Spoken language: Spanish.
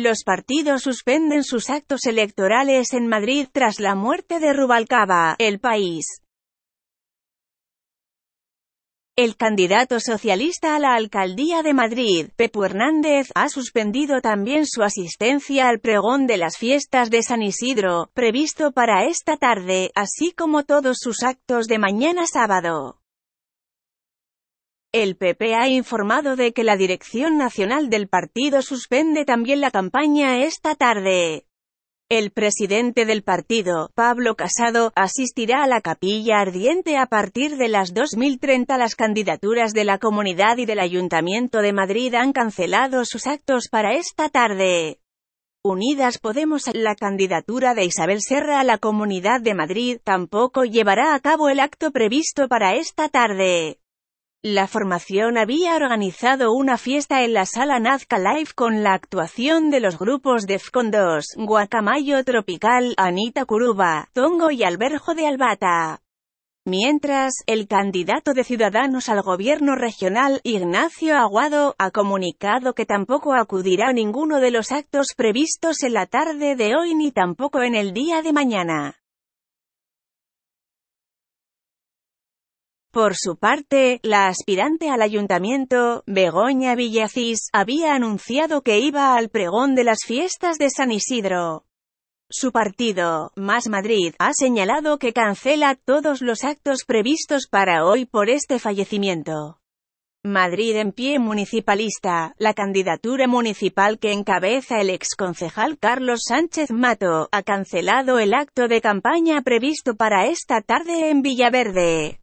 Los partidos suspenden sus actos electorales en Madrid tras la muerte de Rubalcaba, el país. El candidato socialista a la alcaldía de Madrid, Pepu Hernández, ha suspendido también su asistencia al pregón de las fiestas de San Isidro, previsto para esta tarde, así como todos sus actos de mañana sábado. El PP ha informado de que la dirección nacional del partido suspende también la campaña esta tarde. El presidente del partido, Pablo Casado, asistirá a la capilla ardiente a partir de las 2030. Las candidaturas de la comunidad y del Ayuntamiento de Madrid han cancelado sus actos para esta tarde. Unidas Podemos, la candidatura de Isabel Serra a la Comunidad de Madrid, tampoco llevará a cabo el acto previsto para esta tarde. La formación había organizado una fiesta en la sala Nazca Live con la actuación de los grupos fcon 2, Guacamayo Tropical, Anita Curuba, Tongo y Alberjo de Albata. Mientras, el candidato de Ciudadanos al gobierno regional, Ignacio Aguado, ha comunicado que tampoco acudirá a ninguno de los actos previstos en la tarde de hoy ni tampoco en el día de mañana. Por su parte, la aspirante al ayuntamiento, Begoña Villacís, había anunciado que iba al pregón de las fiestas de San Isidro. Su partido, Más Madrid, ha señalado que cancela todos los actos previstos para hoy por este fallecimiento. Madrid en pie municipalista, la candidatura municipal que encabeza el exconcejal Carlos Sánchez Mato, ha cancelado el acto de campaña previsto para esta tarde en Villaverde.